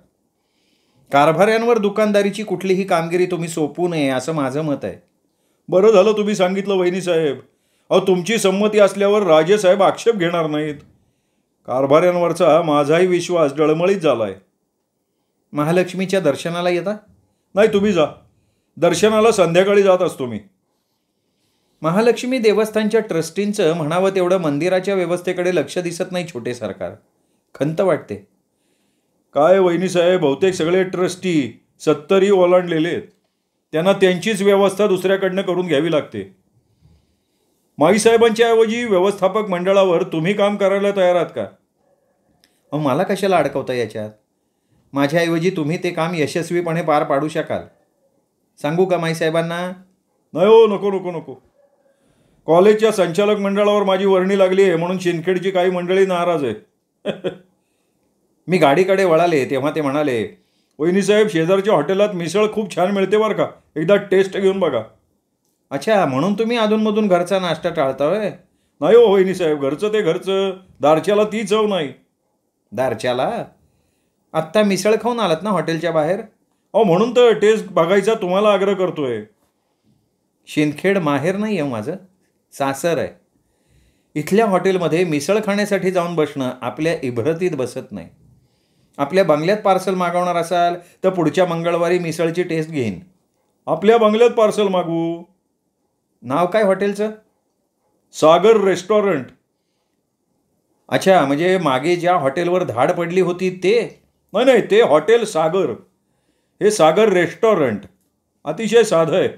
कारभाऱ्यांवर दुकानदारीची कुठलीही कामगिरी तुम्ही सोपू नये असं माझं मत आहे बरं झालं तुम्ही सांगितलं वहिनी साहेब अहो तुमची संमती असल्यावर राजेसाहेब आक्षेप घेणार नाहीत कारभाऱ्यांवरचा माझाही विश्वास डळमळीत झाला आहे महालक्ष्मीच्या दर्शनाला येता नाही तुम्ही जा दर्शनाला संध्याकाळी जात असतो मी महालक्ष्मी देवस्थानच्या ट्रस्टींचं म्हणावं तेवढं मंदिराच्या व्यवस्थेकडे लक्ष दिसत नाही छोटे सरकार खंत वाटते काय साहेब बहुतेक सगळे ट्रस्टी सत्तरी ओलांडलेले आहेत त्यांना त्यांचीच व्यवस्था दुसऱ्याकडनं करून घ्यावी लागते माईसाहेबांच्या ऐवजी व्यवस्थापक मंडळावर तुम्ही काम करायला तयार आहात का मग मला कशाला अडकवता याच्यात माझ्याऐवजी तुम्ही ते काम यशस्वीपणे पार पाडू शकाल सांगू का माईसाहेबांना नाही हो नको नको नको कॉलेजच्या संचालक मंडळावर माझी वर्णी लागली आहे म्हणून शिंदखेडची काही मंडळी नाराज आहे मी गाडीकडे वळाले तेव्हा ते म्हणाले साहेब शेजारच्या हॉटेलात मिसळ खूप छान मिळते बरं का एकदा टेस्ट घेऊन बघा अच्छा म्हणून तुम्ही अधूनमधून घरचा नाश्ता टाळता वय नाही हो वैनी साहेब घरचं ते घरचं दारच्याला ती चव नाही दारच्याला आत्ता मिसळ खाऊन आलात ना हॉटेलच्या बाहेर अहो म्हणून तर टेस्ट बघायचा तुम्हाला आग्रह करतोय शिंदखेड माहेर नाही आहे हो माझं सासर आहे इथल्या हॉटेलमध्ये मिसळ खाण्यासाठी जाऊन बसणं आपल्या इभरतीत बसत नाही आपल्या बंगल्यात पार्सल मागवणार असाल तर पुढच्या मंगळवारी मिसळची टेस्ट घेईन आपल्या बंगल्यात पार्सल मागवू नाव काय हॉटेलचं सागर रेस्टॉरंट अच्छा म्हणजे मागे ज्या हॉटेलवर धाड पडली होती ते नाही नाही ते हॉटेल सागर हे सागर रेस्टॉरंट अतिशय साधं आहे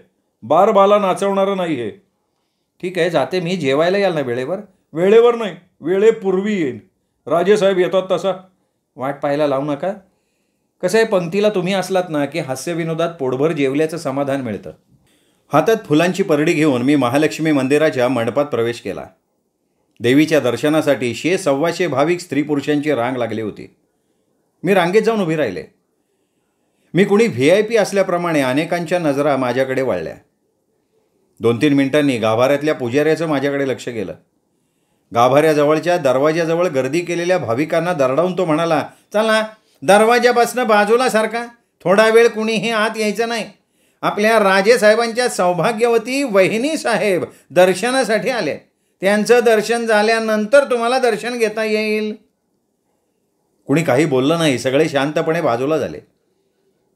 बार बाला नाचवणारं नाही आहे ठीक आहे जाते मी जेवायला याल ना वेळेवर वेळेवर नाही वेळेपूर्वी येईन राजेसाहेब येतात तसा वाट पाहायला लावू नका कसं आहे पंक्तीला तुम्ही असलात ना की हास्यविनोदात पोटभर जेवल्याचं समाधान मिळतं हातात फुलांची परडी घेऊन मी महालक्ष्मी मंदिराच्या मंडपात प्रवेश केला देवीच्या दर्शनासाठी शे सव्वाशे भाविक स्त्री पुरुषांची रांग लागली होती मी रांगेत जाऊन उभी राहिले मी कुणी व्ही आय पी असल्याप्रमाणे अनेकांच्या नजरा माझ्याकडे वाळल्या दोन तीन मिनिटांनी गाभाऱ्यातल्या पुजाऱ्याचं माझ्याकडे लक्ष गेलं गाभाऱ्याजवळच्या दरवाज्याजवळ गर्दी केलेल्या भाविकांना दरडावून तो म्हणाला चला दरवाज्यापासनं बाजूला सारखा थोडा वेळ कुणीही आत यायचं नाही आपल्या राजेसाहेबांच्या सौभाग्यवती वहिनी साहेब दर्शनासाठी आले त्यांचं दर्शन झाल्यानंतर तुम्हाला दर्शन घेता येईल कुणी काही बोललं नाही सगळे शांतपणे बाजूला झाले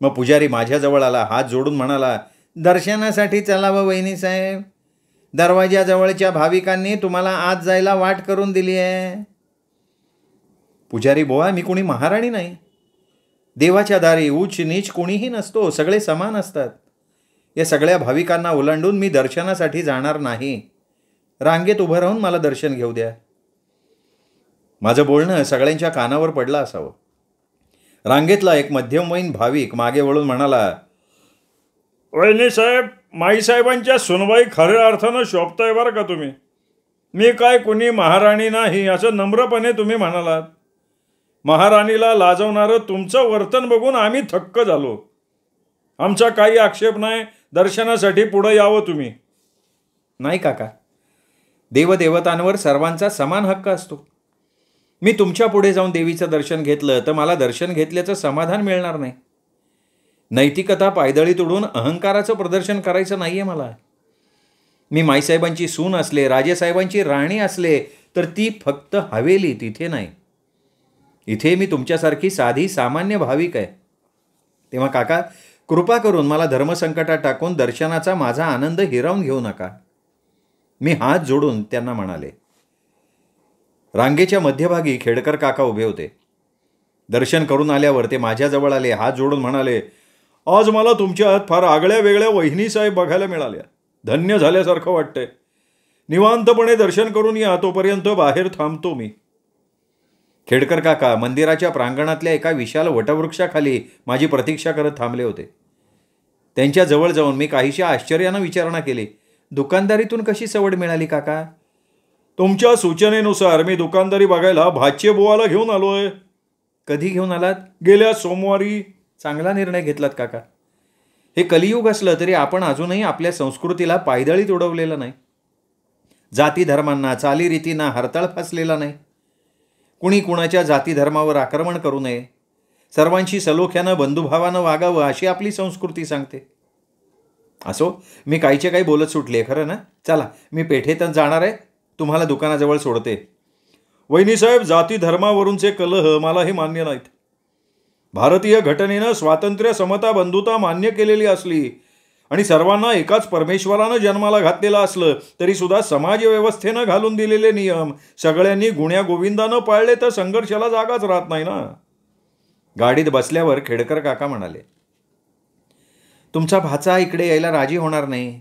मग पुजारी माझ्याजवळ आला हात जोडून म्हणाला दर्शनासाठी चलावं वहिनी साहेब दरवाजाजवळच्या भाविकांनी तुम्हाला आज जायला वाट करून दिली आहे पुजारी बोवा मी कोणी महाराणी नाही देवाच्या दारी उच नीच कोणीही नसतो सगळे समान असतात या सगळ्या भाविकांना ओलांडून मी दर्शनासाठी जाणार नाही रांगेत उभं राहून मला दर्शन घेऊ द्या माझं बोलणं सगळ्यांच्या कानावर पडलं असावं रांगेतला एक मध्यमवयीन भाविक मागे वळून म्हणाला साहेब माईसाहेबांच्या सुनबाई खऱ्या अर्थानं शोभताय बरं का तुम्ही मी काय कोणी महाराणी नाही असं नम्रपणे तुम्ही म्हणालात महाराणीला लाजवणारं तुमचं वर्तन बघून आम्ही थक्क झालो आमचा काही आक्षेप नाही दर्शनासाठी पुढं यावं तुम्ही नाही काका देवदेवतांवर सर्वांचा समान हक्क असतो मी तुमच्या पुढे जाऊन देवीचं दर्शन घेतलं तर मला दर्शन घेतल्याचं समाधान मिळणार नाही नैतिकता पायदळी तोडून अहंकाराचं प्रदर्शन करायचं नाही आहे मला मी माईसाहेबांची सून असले राजेसाहेबांची राणी असले तर ती फक्त हवेली तिथे नाही इथे मी तुमच्यासारखी साधी सामान्य भाविक आहे तेव्हा काका कृपा करून मला धर्मसंकटात टाकून दर्शनाचा माझा आनंद हिरावून घेऊ नका मी हात जोडून त्यांना म्हणाले रांगेच्या मध्यभागी खेडकर काका उभे होते दर्शन करून आल्यावर ते माझ्याजवळ आले हात जोडून म्हणाले आज मला तुमच्यात फार आगळ्या वेगळ्या साहेब बघायला मिळाल्या धन्य झाल्यासारखं वाटतंय निवांतपणे दर्शन करून या तोपर्यंत बाहेर थांबतो मी खेडकर काका मंदिराच्या प्रांगणातल्या एका विशाल वटवृक्षाखाली माझी प्रतीक्षा करत थांबले होते त्यांच्या जवळ जाऊन मी काहीशा आश्चर्यानं विचारणा केली दुकानदारीतून कशी सवड मिळाली काका तुमच्या सूचनेनुसार मी दुकानदारी बघायला भाच्ये बोवाला घेऊन आलोय कधी घेऊन आलात गेल्या सोमवारी चांगला निर्णय घेतलात काका हे कलियुग असलं तरी आपण अजूनही आपल्या संस्कृतीला पायदळीत उडवलेलं नाही जाती धर्मांना चालीरीतींना हरताळ फासलेला नाही कुणी कुणाच्या जाती धर्मावर आक्रमण करू नये सर्वांशी सलोख्यानं बंधुभावानं वागावं अशी आपली संस्कृती सांगते असो मी काहीचे काही बोलत सुटले खरं ना चला मी पेठेतच जाणार आहे तुम्हाला दुकानाजवळ सोडते वहिनीसाहेब जाती धर्मावरूनचे कलह मला हे मान्य नाहीत भारतीय घटनेनं स्वातंत्र्य समता बंधुता मान्य केलेली असली आणि सर्वांना एकाच परमेश्वरानं जन्माला घातलेलं असलं तरी तरीसुद्धा समाजव्यवस्थेनं घालून दिलेले नियम सगळ्यांनी गुण्या गोविंदानं पाळले तर संघर्षाला जागाच राहत नाही ना गाडीत बसल्यावर खेडकर काका म्हणाले तुमचा भाचा इकडे यायला राजी होणार नाही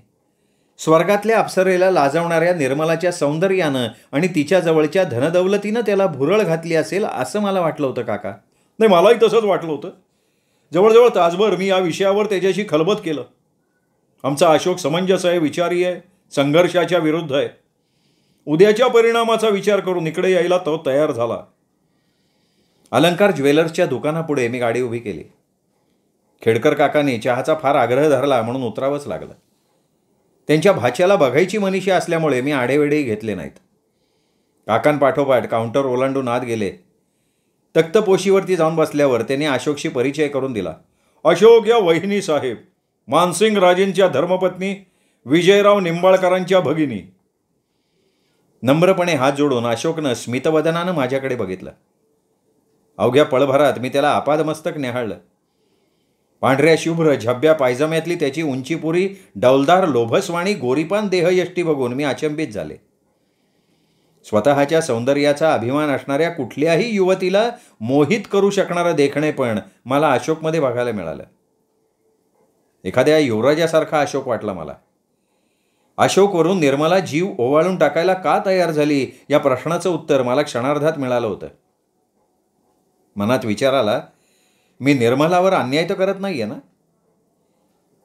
स्वर्गातल्या अप्सरेला लाजवणाऱ्या निर्मलाच्या सौंदर्यानं आणि तिच्याजवळच्या धनदौलतीनं त्याला भुरळ घातली असेल असं मला वाटलं होतं काका नाही मलाही तसंच वाटलं होतं जवळजवळ तासभर मी या विषयावर त्याच्याशी खलबत केलं आमचा अशोक समंजस आहे विचारी आहे संघर्षाच्या विरुद्ध आहे उद्याच्या परिणामाचा विचार करून इकडे यायला तो तयार झाला अलंकार ज्वेलर्सच्या दुकानापुढे मी गाडी उभी केली खेडकर काकाने चहाचा फार आग्रह धरला म्हणून उतरावंच लागलं त्यांच्या भाच्याला बघायची मनीषी असल्यामुळे मी आडेवेडेही घेतले नाहीत काकांपाठोपाठ काउंटर ओलांडून आत गेले तक्तपोशीवरती जाऊन बसल्यावर त्याने अशोकशी परिचय करून दिला अशोक या वहिनी साहेब मानसिंग राजेंच्या धर्मपत्नी विजयराव निंबाळकरांच्या भगिनी नम्रपणे हात जोडून अशोकनं स्मितवदनानं माझ्याकडे बघितलं अवघ्या पळभरात मी त्याला आपादमस्तक निहाळलं पांढऱ्या शुभ्र झब्या पायजम्यातली त्याची उंचीपुरी डौलदार लोभसवाणी गोरीपान देहयष्टी बघून मी अचंबित झाले स्वतःच्या सौंदर्याचा अभिमान असणाऱ्या कुठल्याही युवतीला मोहित करू शकणारं देखणे पण मला अशोकमध्ये बघायला मिळालं एखाद्या युवराजासारखा अशोक वाटला मला अशोकवरून निर्मला जीव ओवाळून टाकायला का तयार झाली या प्रश्नाचं उत्तर मला क्षणार्धात मिळालं होतं मनात विचार आला मी निर्मलावर अन्याय तर करत नाही आहे ना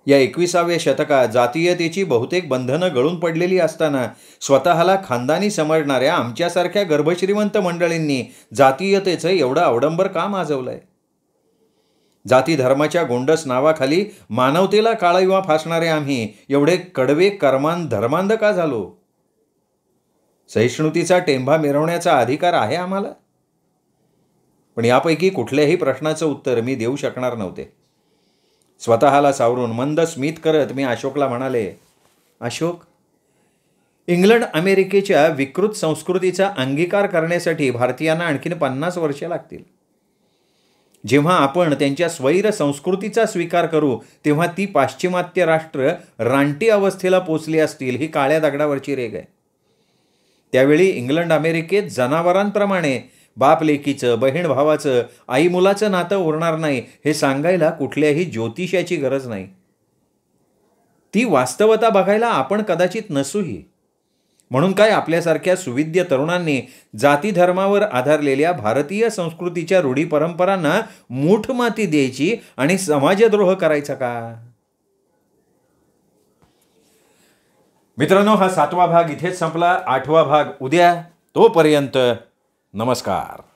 या एकविसाव्या शतकात जातीयतेची बहुतेक बंधनं गळून पडलेली असताना स्वतःला खानदानी समजणाऱ्या आमच्यासारख्या गर्भश्रीमंत मंडळींनी जातीयतेचं एवढं अवडंबर का माजवलं आहे जाती धर्माच्या गोंडस नावाखाली मानवतेला काळविवा फासणारे आम्ही एवढे कडवे कर्मान धर्मांध का झालो सहिष्णुतीचा टेंभा मिरवण्याचा अधिकार आहे आम्हाला पण यापैकी कुठल्याही प्रश्नाचं उत्तर मी देऊ शकणार नव्हते स्वतःला सावरून मंद स्मित करत मी अशोकला म्हणाले अशोक इंग्लंड अमेरिकेच्या विकृत संस्कृतीचा अंगीकार करण्यासाठी भारतीयांना आणखीन पन्नास वर्षे लागतील जेव्हा आपण त्यांच्या स्वैर संस्कृतीचा स्वीकार करू तेव्हा ती पाश्चिमात्य राष्ट्र रानटी अवस्थेला पोचली असतील ही काळ्या दगडावरची रेग आहे त्यावेळी इंग्लंड अमेरिकेत जनावरांप्रमाणे बाप लेकीचं बहीण भावाचं आई मुलाचं नातं उरणार नाही हे सांगायला कुठल्याही ज्योतिषाची गरज नाही ती वास्तवता बघायला आपण कदाचित नसूही म्हणून काय आपल्यासारख्या सुविद्य तरुणांनी जातीधर्मावर आधारलेल्या भारतीय संस्कृतीच्या रूढी परंपरांना मूठ माती द्यायची आणि समाजद्रोह करायचा का मित्रांनो हा सातवा भाग इथेच संपला आठवा भाग उद्या तोपर्यंत नमस्कार